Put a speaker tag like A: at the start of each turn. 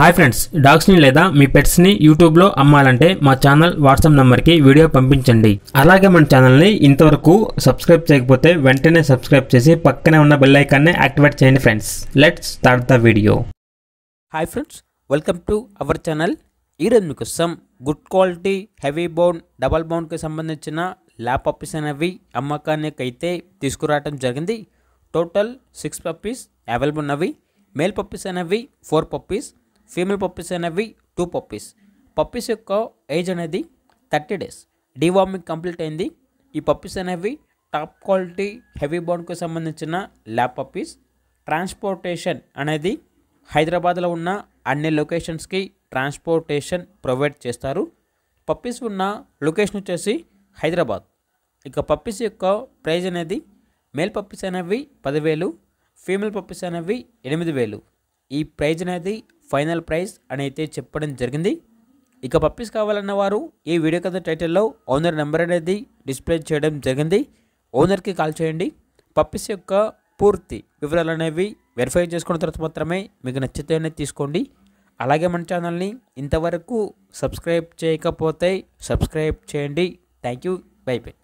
A: hi friends డాగ్స్ని లేదా మీ పెట్స్ని యూట్యూబ్లో అమ్మాలంటే మా ఛానల్ వాట్సాప్ నెంబర్కి వీడియో పంపించండి అలాగే మన ఛానల్ని ఇంతవరకు సబ్స్క్రైబ్ చేయకపోతే వెంటనే సబ్స్క్రైబ్ చేసి పక్కనే ఉన్న బెల్ ఐకాన్ని యాక్టివేట్ చేయండి friends let's start the video
B: hi friends welcome to our channel ఈరోజు మీకోసం good quality heavy bone double బోన్కి సంబంధించిన ల్యాప్ పప్పీస్ అనేవి అమ్మకానికి అయితే జరిగింది టోటల్ సిక్స్ పప్పీస్ అవైలబుల్ ఉన్నవి మేల్ పప్పీస్ అనేవి ఫోర్ పప్పీస్ ఫీమేల్ పప్పీస్ అనేవి టూ పప్పీస్ పప్పీస్ యొక్క ఏజ్ అనేది థర్టీ డేస్ డీవార్మింగ్ కంప్లీట్ అయింది ఈ పప్పీస్ అనేవి టాప్ క్వాలిటీ హెవీ బోన్కు సంబంధించిన ల్యాబ్ పప్పీస్ ట్రాన్స్పోర్టేషన్ అనేది హైదరాబాద్లో ఉన్న అన్ని లొకేషన్స్కి ట్రాన్స్పోర్టేషన్ ప్రొవైడ్ చేస్తారు పప్పీస్ ఉన్న లొకేషన్ వచ్చేసి హైదరాబాద్ ఇక పప్పీస్ యొక్క ప్రైజ్ అనేది మేల్ పప్పీస్ అనేవి పదివేలు ఫీమేల్ పప్పీస్ అనేవి ఎనిమిది వేలు ఈ ప్రైజ్ అనేది ఫైనల్ ప్రైస్ అని అయితే చెప్పడం జరిగింది ఇక పప్పీస్ కావాలన్న వారు ఈ వీడియో కథ టైటిల్లో ఓనర్ నెంబర్ అనేది డిస్ప్లే చేయడం జరిగింది ఓనర్కి కాల్ చేయండి పప్పీస్ యొక్క పూర్తి వివరాలు అనేవి వెరిఫై చేసుకున్న తర్వాత మాత్రమే మీకు నచ్చితేనే తీసుకోండి అలాగే మన ఛానల్ని ఇంతవరకు సబ్స్క్రైబ్ చేయకపోతే సబ్స్క్రైబ్ చేయండి థ్యాంక్ యూ బై బై